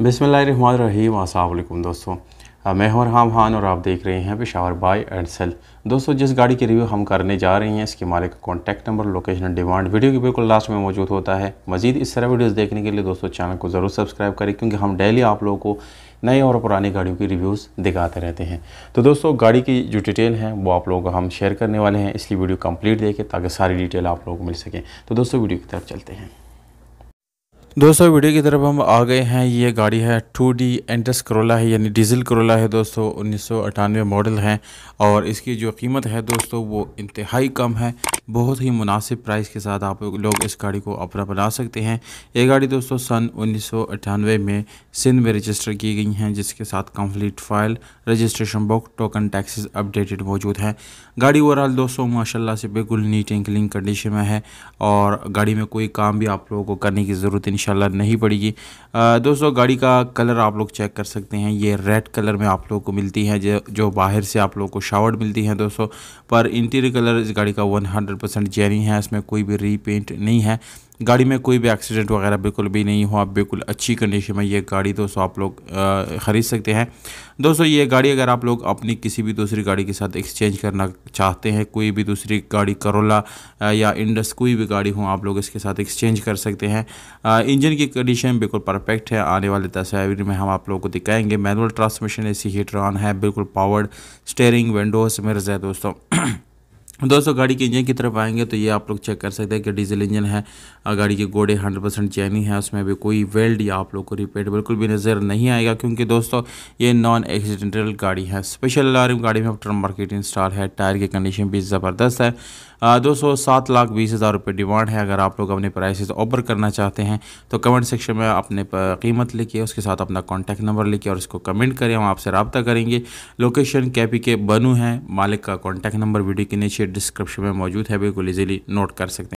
बिसमीम अल्लाम दोस्तों मैं हूं रहाम खान और आप देख रहे हैं पिशावर बाय एंड सेल दोस्तों जिस गाड़ी की रिव्यू हम करने जा रहे हैं इसके मालिक का contact number location demand video के बिल्कुल लास्ट में मौजूद होता है मजीद इस तरह वीडियोस देखने के लिए दोस्तों चैनल को ज़रूर सब्सक्राइब करें क्योंकि हम डेली आप लोगों को नए और पुरानी गाड़ियों की रिव्यूज़ दिखाते रहते हैं तो दोस्तों गाड़ी की जो डिटेल है वो आप लोगों को हम शेयर करने वाले हैं इसलिए वीडियो कम्प्लीट देखें ताकि सारी डिटेल आप लोगों को मिल सकें तो दोस्तों वीडियो की तरफ चलते हैं दोस्तों वीडियो की तरफ हम आ गए हैं ये गाड़ी है टू डी एंटस करोला है यानी डीजल करोला है दोस्तों उन्नीस मॉडल है और इसकी जो कीमत है दोस्तों वो इंतहाई कम है बहुत ही मुनासिब प्राइस के साथ आप लोग इस गाड़ी को अपना बना सकते हैं ये गाड़ी दोस्तों सन उन्नीस में सिंध में रजिस्टर की गई हैं जिसके साथ complete file registration book token taxes updated मौजूद हैं गाड़ी ओवरऑल दोस्तों माशाल्लाह से बिल्कुल नीट एंड क्लिन कंडीशन में है और गाड़ी में कोई काम भी आप लोगों को करने की ज़रूरत नहीं इनशाला नहीं पड़ेगी दोस्तों गाड़ी का कलर आप लोग चेक कर सकते हैं ये रेड कलर में आप लोगों को मिलती है जो बाहर से आप लोगों को शावर मिलती है दोस्तों पर इंटीरियर कलर इस गाड़ी का वन हंड्रेड परसेंट जैनी है इसमें कोई भी रीपेंट नहीं है गाड़ी में कोई भी एक्सीडेंट वगैरह बिल्कुल भी नहीं हुआ बिल्कुल अच्छी कंडीशन में ये गाड़ी दोस्तों आप लोग ख़रीद सकते हैं दोस्तों ये गाड़ी अगर आप लोग अपनी किसी भी दूसरी गाड़ी के साथ एक्सचेंज करना चाहते हैं कोई भी दूसरी गाड़ी करोला या इंडस कोई भी गाड़ी हो आप लोग इसके साथ एक्सचेंज कर सकते हैं इंजन की कंडीशन बिल्कुल परफेक्ट है आने वाले तस्वीर में हम आप लोगों को दिखाएंगे manual transmission A C heater on है बिल्कुल पावर्ड स्टेयरिंग विंडोज मिर्ज है दोस्तों दोस्तों गाड़ी के इंजन की तरफ आएंगे तो ये आप लोग चेक कर सकते हैं कि डीजल इंजन है गाड़ी के गोड़े 100 परसेंट चैनी है उसमें भी कोई वेल्ड या आप लोग को रिपेयर बिल्कुल भी नज़र नहीं आएगा क्योंकि दोस्तों ये नॉन एक्सीडेंटल गाड़ी है स्पेशल अलार्म गाड़ी में आफ्टर मार्केट इंस्टॉल है टायर की कंडीशन भी ज़बरदस्त है दोस्तों सात लाख बीस हज़ार रुपये डिमांड है अगर आप लोग अपने प्राइसेस ऑफर करना चाहते हैं तो कमेंट सेक्शन में अपने कीमत लिखिए उसके साथ अपना कॉन्टैक्ट नंबर लिखिए और उसको कमेंट करें हम आपसे रबता करेंगे लोकेशन कैपी के बनू है मालिक का कॉन्टैक्ट नंबर वीडियो के नीचे डिस्क्रिप्शन में मौजूद है बिल्कुल ईजिली नोट कर सकते हैं